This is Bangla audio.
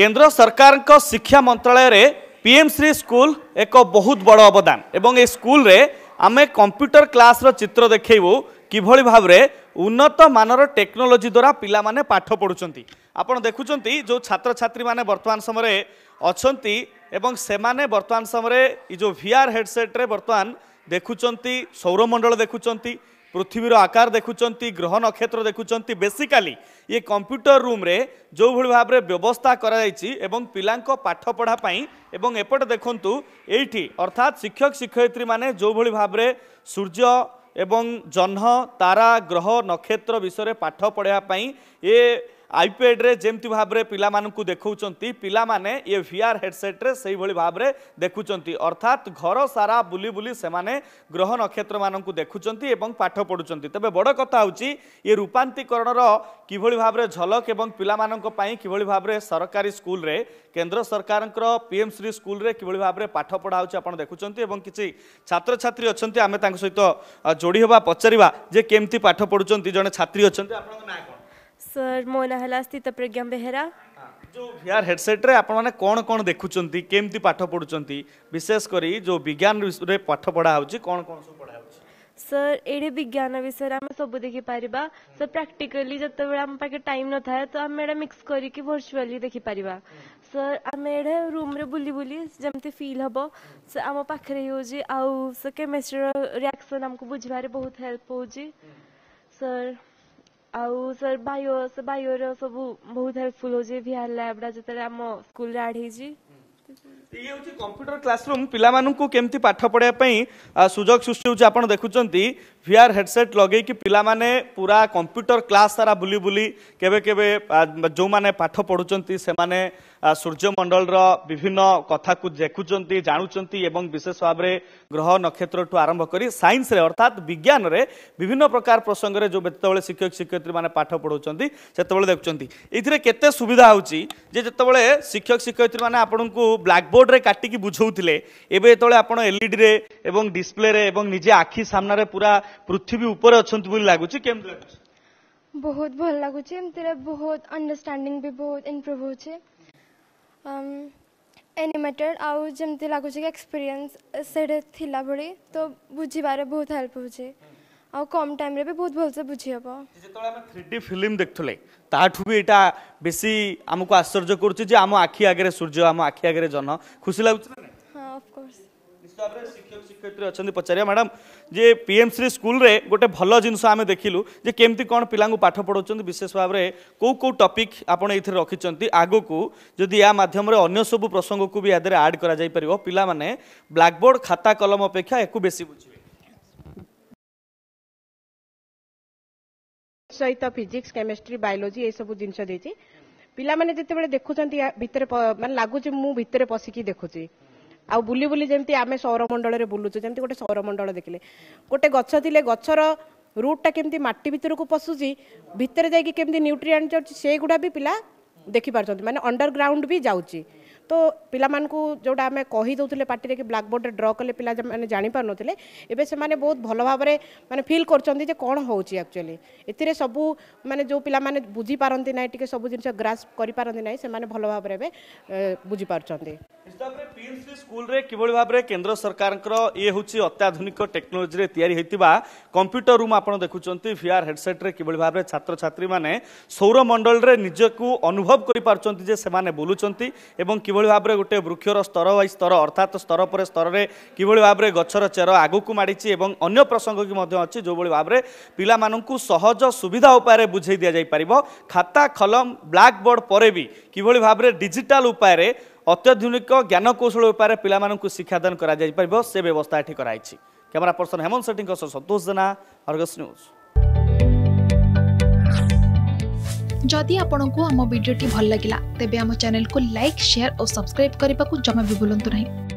କେନ୍ଦ୍ର ସରକାରଙ୍କ ଶିକ୍ଷା ମନ୍ତ୍ରାଳୟରେ ପିଏମ୍ଶ୍ରୀ ସ୍କୁଲ ଏକ ବହୁତ ବଡ଼ ଅବଦାନ ଏବଂ ଏ ସ୍କୁଲରେ ଆମେ କମ୍ପ୍ୟୁଟର କ୍ଲାସ୍ର ଚିତ୍ର ଦେଖାଇବୁ କିଭଳି ଭାବରେ ଉନ୍ନତମାନର ଟେକ୍ନୋଲୋଜି ଦ୍ୱାରା ପିଲାମାନେ ପାଠ ପଢ଼ୁଛନ୍ତି ଆପଣ ଦେଖୁଛନ୍ତି ଯେଉଁ ଛାତ୍ରଛାତ୍ରୀମାନେ ବର୍ତ୍ତମାନ ସମୟରେ ଅଛନ୍ତି ଏବଂ ସେମାନେ ବର୍ତ୍ତମାନ ସମୟରେ ଏ ଯେଉଁ ଭି ଆର୍ ହେଡ଼ସେଟ୍ରେ ବର୍ତ୍ତମାନ ଦେଖୁଛନ୍ତି ସୌରମଣ୍ଡଳ ଦେଖୁଛନ୍ତି ପୃଥିବୀର ଆକାର ଦେଖୁଛନ୍ତି ଗ୍ରହ ନକ୍ଷତ୍ର ଦେଖୁଛନ୍ତି ବେସିକାଲି ଇଏ କମ୍ପ୍ୟୁଟର ରୁମ୍ରେ ଯେଉଁଭଳି ଭାବରେ ବ୍ୟବସ୍ଥା କରାଯାଇଛି ଏବଂ ପିଲାଙ୍କ ପାଠପଢ଼ା ପାଇଁ ଏବଂ ଏପଟେ ଦେଖନ୍ତୁ ଏଇଠି ଅର୍ଥାତ୍ ଶିକ୍ଷକ ଶିକ୍ଷୟିତ୍ରୀମାନେ ଯେଉଁଭଳି ଭାବରେ ସୂର୍ଯ୍ୟ ଏବଂ ଜହ୍ନ ତାରା ଗ୍ରହ ନକ୍ଷତ୍ର ବିଷୟରେ ପାଠ ପଢ଼ାଇବା ପାଇଁ ଏ আইপ্যাড্রে যেমি ভাবে পিলা দেখছেন পিলা মানে ইয়ে ভিআর হেডসেট্রে সেইভাবে ভাবে দেখুম অর্থাৎ ঘর সারা বুলি বুলি সে গ্রহ নক্ষত্র মানুষ দেখুম এবং পাঠ পড়ুম তবে বড় কথা হচ্ছে ইয়ে রূপাতিকরণর কিভাবে ভাবে ঝলক এবং পিলা কিভাবে ভাবে সরকারি স্কুলরে কেন্দ্র সরকার পিএমশ্রী স্কুলরে কিভাবে ভাবে পাঠ পড়া হচ্ছে আপনার দেখুম এবং কিছু ছাত্রছাত্রী অনেক আমি তাঁর সহ যোড়ি হওয়া পচারা যে কেমতি পাঠ পড়ুম জন ছাত্রী অনেক আপনার না কম सर मो ना स्थित प्रज्ञा बेहेरा जो भीआर हेडसेट रे आपण माने कोन कोन देखुचंती केमती पाठ पढुचंती विशेष करी जो विज्ञान रे पाठ पढा होची कोन कोन सब पढा होची सर एडे विज्ञान विषय आम सब तो देखि पारिबा सर प्रैक्टिकली जत बेला हम पाके टाइम न थाए तो हम एडे मिक्स करी कि वर्चुअली देखि पारिबा सर आम एडे रूम रे बुली बुली जेमते फील हबो सर आम पाखरे होजी आउ सर केमिस्ट्री रिएक्शन हमको बुझबारे बहुत हेल्प होजी सर ଆଉ ସାର୍ ବାୟୋ ସେ ବାୟୋର ସବୁ ବହୁତ ହେଲ୍ପଫୁଲ ହଉଛି ଭିଆର ଲ୍ୟାବଟା ଯେତେବେଳେ ଆମ ସ୍କୁଲରେ ଆଡ୍ ହେଇଛି ଇଏ ହେଉଛି କମ୍ପ୍ୟୁଟର କ୍ଲାସରୁମ୍ ପିଲାମାନଙ୍କୁ କେମିତି ପାଠ ପଢ଼ିବା ପାଇଁ ସୁଯୋଗ ସୃଷ୍ଟି ହେଉଛି ଆପଣ ଦେଖୁଛନ୍ତି ভিআর হেডসেট লগাইকি পিলামানে পুরা কম্প্ୟୁଟର କ୍ଲାସ୍ ସାରା ବୁଲି ବୁଲି କେବେ କେବେ ଯେଉଁମାନେ ପାଠ ପଢ଼ୁଛନ୍ତି ସେମାନେ ସୂର୍ଯ୍ୟମଣ୍ଡଳର ବିଭିନ୍ନ କଥାକୁ ଦେଖୁଛନ୍ତି ଜାଣୁଛନ୍ତି ଏବଂ ବିଶେଷ ଭାବରେ ଗ୍ରହ ନକ୍ଷତ୍ରଠୁ ଆରମ୍ଭ କରି ସାଇନ୍ସରେ ଅର୍ଥାତ୍ ବିଜ୍ଞାନରେ ବିଭିନ୍ନ ପ୍ରକାର ପ୍ରସଙ୍ଗରେ ଯେଉଁ ଯେତେବେଳେ ଶିକ୍ଷକ ଶିକ୍ଷୟିତ୍ରୀମାନେ ପାଠ ପଢ଼ାଉଛନ୍ତି ସେତେବେଳେ ଦେଖୁଛନ୍ତି ଏଥିରେ କେତେ ସୁବିଧା ହେଉଛି ଯେ ଯେତେବେଳେ ଶିକ୍ଷକ ଶିକ୍ଷୟିତ୍ରୀମାନେ ଆପଣଙ୍କୁ ବ୍ଲାକ୍ବୋର୍ଡ଼ରେ କାଟିକି ବୁଝାଉଥିଲେ ଏବେ ଯେତେବେଳେ ଆପଣ ଏଲ୍ଇଡ଼ିରେ ଏବଂ ଡିସପ୍ଲେରେ ଏବଂ ନିଜେ ଆଖି ସାମ୍ନାରେ ପୁରା ପୃଥିବୀ ଉପରେ ଅଛନ୍ତି ବୋଲି ଲାଗୁଛି କେମିତି ଲାଗୁଛି ବହୁତ ଭଲ ଲାଗୁଛି ଏମିତିରେ ବହୁତ ଅଣ୍ଡରଷ୍ଟାଣ୍ଡିଂ ବି ବହୁତ ଇମ୍ପ୍ରୁଭ୍ ହେଉଛି ଏନିମେଟେଡ୍ ଆଉ ଯେମିତି ଲାଗୁଛି କି ଏକ୍ସପିରିଏନ୍ସ ସେଠି ଥିଲା ଭଳି ତ ବୁଝିବାରେ ବହୁତ ହେଲ୍ପ ହେଉଛି ଆଉ କମ୍ ଟାଇମ୍ରେ ବି ବହୁତ ଭଲସେ ବୁଝିହେବ ଯେତେବେଳେ ଆମେ ଥ୍ରୀ ଡି ଫିଲ୍ମ ଦେଖୁଥିଲେ ତାଠୁ ବି ଏଇଟା ବେଶୀ ଆମକୁ ଆଶ୍ଚର୍ଯ୍ୟ କରୁଛି ଯେ ଆମ ଆଖି ଆଗରେ ସୂର୍ଯ୍ୟ ଆମ ଆଖି ଆଗରେ ଜହ୍ନ ଖୁସି ଲାଗୁଛି ହଁ ଅଫକୋର୍ସ স্তরের শিক্ষক শিক্ষয়িত্রী অনেক পচারিয়া ম্যাডাম যে পিএমসি স্কুলরে গোটে ভাল জিনিস আমি দেখিলু যে কেমতি কোণ পিলা পাঠ পড়াউছেন বিশেষ ভাবে কেউ কেউ টপিক আপনার এই রকিছেন আগুক যদি ইয়া মাধ্যমে অন্য সবু প্রসঙ্গক ইয়াদের আড করা যাই পার পিলা মানে ব্ল্যাকবোর্ড খাতা কলম অপেক্ষা একু বেশি বুঝবে সহিত ফিজিক্স কেমিস্ট্রি বায়োলোজি এইসব জিনিস দিয়েছি ପିଲାମାନେ ଯେତେବେଳେ ଦେଖୁଛନ୍ତି ଭିତରେ ମାନେ ଲାଗୁଛି ମୁଁ ଭିତରେ ପଶିକି ଦେଖୁଛି ଆଉ ବୁଲି ବୁଲି ଯେମିତି ଆମେ ସୌରମଣ୍ଡଳରେ ବୁଲୁଛୁ ଯେମିତି ଗୋଟେ ସୌରମଣ୍ଡଳ ଦେଖିଲେ ଗୋଟେ ଗଛ ଥିଲେ ଗଛର ରୁଟ୍ଟା କେମିତି ମାଟି ଭିତରକୁ ପଶୁଛି ଭିତରେ ଯାଇକି କେମିତି ନ୍ୟୁଟ୍ରିଏଣ୍ଟ ଯାଉଛି ସେଗୁଡ଼ା ବି ପିଲା ଦେଖିପାରୁଛନ୍ତି ମାନେ ଅଣ୍ଡରଗ୍ରାଉଣ୍ଡ ବି ଯାଉଛି ତ ପିଲାମାନଙ୍କୁ ଯେଉଁଟା ଆମେ କହିଦେଉଥିଲେ ପାଟିରେ କି ବ୍ଲାକ୍ ବୋର୍ଡ଼ରେ ଡ୍ର କଲେ ପିଲାମାନେ ଜାଣିପାରୁନଥିଲେ ଏବେ ସେମାନେ ବହୁତ ଭଲ ଭାବରେ ମାନେ ଫିଲ୍ କରୁଛନ୍ତି ଯେ କ'ଣ ହେଉଛି ଆକ୍ଚୁଆଲି ଏଥିରେ ସବୁ ମାନେ ଯେଉଁ ପିଲାମାନେ ବୁଝିପାରନ୍ତି ନାହିଁ ଟିକେ ସବୁ ଜିନିଷ ଗ୍ରାସ୍ କରିପାରନ୍ତି ନାହିଁ ସେମାନେ ଭଲ ଭାବରେ ଏବେ ବୁଝିପାରୁଛନ୍ତି ପ୍ରିନ୍ସ ସ୍କୁଲରେ କିଭଳି ଭାବରେ କେନ୍ଦ୍ର ସରକାରଙ୍କର ଇଏ ହେଉଛି ଅତ୍ୟାଧୁନିକ ଟେକ୍ନୋଲୋଜିରେ ତିଆରି ହୋଇଥିବା କମ୍ପ୍ୟୁଟର ରୁମ୍ ଆପଣ ଦେଖୁଛନ୍ତି ଭିଆର୍ ହେଡ୍ସେଟ୍ରେ କିଭଳି ଭାବରେ ଛାତ୍ରଛାତ୍ରୀମାନେ ସୌରମଣ୍ଡଳରେ ନିଜକୁ ଅନୁଭବ କରିପାରୁଛନ୍ତି ଯେ ସେମାନେ ବୁଲୁଛନ୍ତି ଏବଂ କିଭଳି ଭାବରେ ଗୋଟିଏ ବୃକ୍ଷର ସ୍ତର ବାଇ ସ୍ତର ଅର୍ଥାତ୍ ସ୍ତର ପରେ ସ୍ତରରେ କିଭଳି ଭାବରେ ଗଛର ଚେର ଆଗକୁ ମାଡ଼ିଛି ଏବଂ ଅନ୍ୟ ପ୍ରସଙ୍ଗ ବି ମଧ୍ୟ ଅଛି ଯେଉଁଭଳି ଭାବରେ ପିଲାମାନଙ୍କୁ ସହଜ ସୁବିଧା ଉପାୟରେ ବୁଝାଇ ଦିଆଯାଇପାରିବ ଖାତା ଖଲମ ବ୍ଲାକ୍ବୋର୍ଡ଼ ପରେ ବି କିଭଳି ଭାବରେ ଡିଜିଟାଲ ଉପାୟରେ ଅତ୍ୟାଧୁନିକ ଜ୍ଞାନକୌଶଳ ଉପାୟରେ ପିଲାମାନଙ୍କୁ ଶିକ୍ଷାଦାନ କରାଯାଇପାରିବ ସେ ବ୍ୟବସ୍ଥା ଏଠି କରାଯାଇଛି କ୍ୟାମେରା ପର୍ସନ ହେମନ୍ତ ସେଠୀଙ୍କ ସହ ସନ୍ତୋଷ ଜେନା ଅର୍ଗସ୍ ନ୍ୟୁଜ୍ ଯଦି ଆପଣଙ୍କୁ ଆମ ଭିଡ଼ିଓଟି ଭଲ ଲାଗିଲା ତେବେ ଆମ ଚ୍ୟାନେଲକୁ ଲାଇକ୍ ସେୟାର ଓ ସବସ୍କ୍ରାଇବ୍ କରିବାକୁ ଜମା ବି ଭୁଲନ୍ତୁ ନାହିଁ